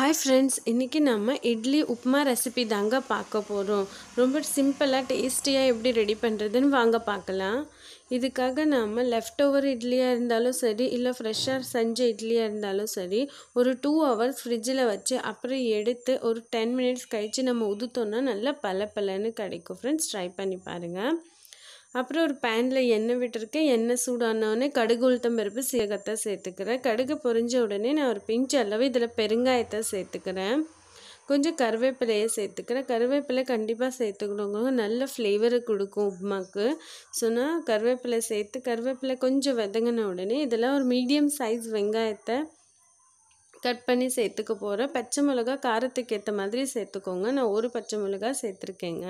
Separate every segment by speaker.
Speaker 1: hi friends இன்றைக்கி நம்ம idli upma recipe தாங்க பார்க்க போகிறோம் ரொம்ப சிம்பிளாக டேஸ்டியாக எப்படி ரெடி பண்ணுறதுன்னு வாங்க பார்க்கலாம் இதுக்காக நாம் லெஃப்ட் ஓவர் இட்லியாக இருந்தாலும் சரி இல்லை ஃப்ரெஷ்ஷாக செஞ்ச இட்லியாக இருந்தாலும் சரி ஒரு டூ ஹவர்ஸ் ஃப்ரிட்ஜில் வச்சு அப்புறம் எடுத்து ஒரு டென் மினிட்ஸ் கழித்து நம்ம உதுத்தோன்னா நல்லா பல பலன்னு கிடைக்கும் ஃப்ரெண்ட்ஸ் ட்ரை பண்ணி பாருங்கள் அப்புறம் ஒரு பேனில் எண்ணெய் விட்டுருக்கேன் எண்ணெய் சூடானோடனே கடுகு உளுத்தம் பருப்பு சீரகத்தை சேர்த்துக்கிறேன் கடுகு பொறிஞ்ச உடனே நான் ஒரு பிஞ்சு அளவு இதில் பெருங்காயத்தை சேர்த்துக்கிறேன் கொஞ்சம் கருவேப்பிலையை சேர்த்துக்கிறேன் கருவேப்பிலை கண்டிப்பாக சேர்த்துக்கணுங்க நல்ல ஃப்ளேவரை கொடுக்கும் உப்புமாவுக்கு ஸோ நான் கருவேப்பிலை சேர்த்து கருவேப்பிலை கொஞ்சம் விதங்கின உடனே இதெல்லாம் ஒரு மீடியம் சைஸ் வெங்காயத்தை கட் பண்ணி சேர்த்துக்க போகிறேன் பச்சை மிளகா காரத்துக்கு ஏற்ற மாதிரி சேர்த்துக்கோங்க நான் ஒரு பச்சை மிளகா சேர்த்துருக்கேங்க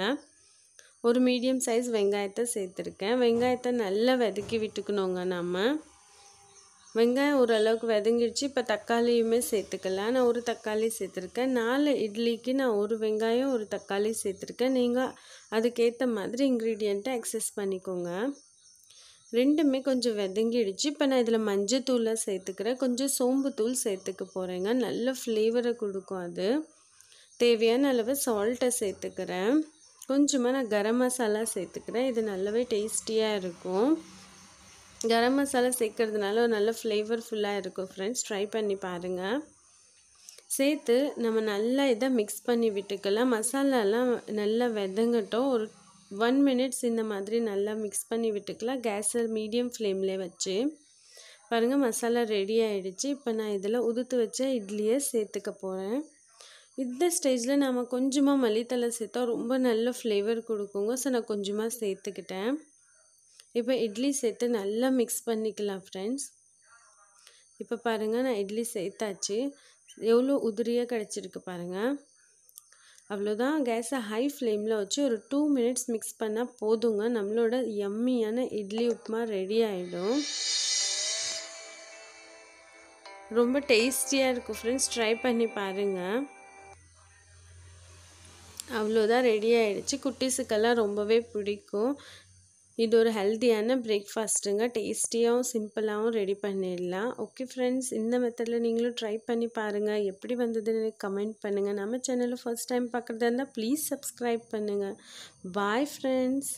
Speaker 1: ஒரு மீடியம் சைஸ் வெங்காயத்தை சேர்த்துருக்கேன் வெங்காயத்தை நல்லா வதக்கி விட்டுக்கணுங்க நம்ம வெங்காயம் ஓரளவுக்கு வதங்கிடுச்சு இப்போ தக்காளியுமே சேர்த்துக்கலாம் நான் ஒரு தக்காளி சேர்த்துருக்கேன் நாலு இட்லிக்கு நான் ஒரு வெங்காயம் ஒரு தக்காளி சேர்த்துருக்கேன் நீங்கள் அதுக்கேற்ற மாதிரி இன்க்ரீடியண்ட்டை அக்சஸ் பண்ணிக்கோங்க ரெண்டுமே கொஞ்சம் விதங்கிடுச்சு இப்போ நான் இதில் மஞ்சத்தூளை சேர்த்துக்கிறேன் கொஞ்சம் சோம்புத்தூள் சேர்த்துக்க போகிறேங்க நல்ல ஃப்ளேவரை கொடுக்கும் அது தேவையான அளவு சால்ட்டை சேர்த்துக்கிறேன் கொஞ்சமாக நான் கரம் மசாலா சேர்த்துக்கிறேன் இது நல்லாவே டேஸ்டியாக இருக்கும் கரம் மசாலா சேர்க்கறதுனால ஒரு நல்ல ஃப்ளேவர்ஃபுல்லாக இருக்கும் ஃப்ரெண்ட்ஸ் ட்ரை பண்ணி பாருங்கள் சேர்த்து நம்ம நல்லா இதை மிக்ஸ் பண்ணி விட்டுக்கலாம் மசாலாலாம் நல்லா வெதங்கட்டும் ஒரு ஒன் மினிட்ஸ் இந்த மாதிரி நல்லா மிக்ஸ் பண்ணி விட்டுக்கலாம் கேஸை மீடியம் ஃப்ளேமில் வச்சு பாருங்கள் மசாலா ரெடி ஆகிடுச்சு இப்போ நான் இதில் உதுத்து வச்ச இட்லியை சேர்த்துக்க போகிறேன் இந்த ஸ்டேஜில் நாம் கொஞ்சமாக மல்லித்தலை சேர்த்தா ரொம்ப நல்ல ஃப்ளேவர் கொடுக்குங்க ஸோ நான் கொஞ்சமாக சேர்த்துக்கிட்டேன் இப்போ இட்லி சேர்த்து நல்லா மிக்ஸ் பண்ணிக்கலாம் ஃப்ரெண்ட்ஸ் இப்போ பாருங்கள் நான் இட்லி சேர்த்தாச்சு எவ்வளோ உதிரியாக கிடச்சிருக்கு பாருங்கள் அவ்வளோதான் கேஸை ஹை ஃப்ளேமில் வச்சு ஒரு டூ மினிட்ஸ் மிக்ஸ் பண்ணால் போதுங்க நம்மளோட எம்மியான இட்லி உப்புமா ரெடி ஆகிடும் ரொம்ப டேஸ்டியாக இருக்கும் ஃப்ரெண்ட்ஸ் ட்ரை பண்ணி பாருங்கள் அவ்வளோதான் ரெடி ஆகிடுச்சு குட்டீஸுக்கெல்லாம் ரொம்பவே பிடிக்கும் இது ஒரு ஹெல்த்தியான பிரேக்ஃபாஸ்ட்டுங்க டேஸ்டியாகவும் சிம்பிளாகவும் ரெடி பண்ணிடலாம் ஓகே ஃப்ரெண்ட்ஸ் இந்த மெத்தடில் நீங்களும் ட்ரை பண்ணி பாருங்கள் எப்படி வந்ததுன்னு எனக்கு கமெண்ட் பண்ணுங்கள் நம்ம சேனலில் ஃபஸ்ட் டைம் பார்க்குறதா இருந்தால் ப்ளீஸ் சப்ஸ்கிரைப் பண்ணுங்கள் பாய் ஃப்ரெண்ட்ஸ்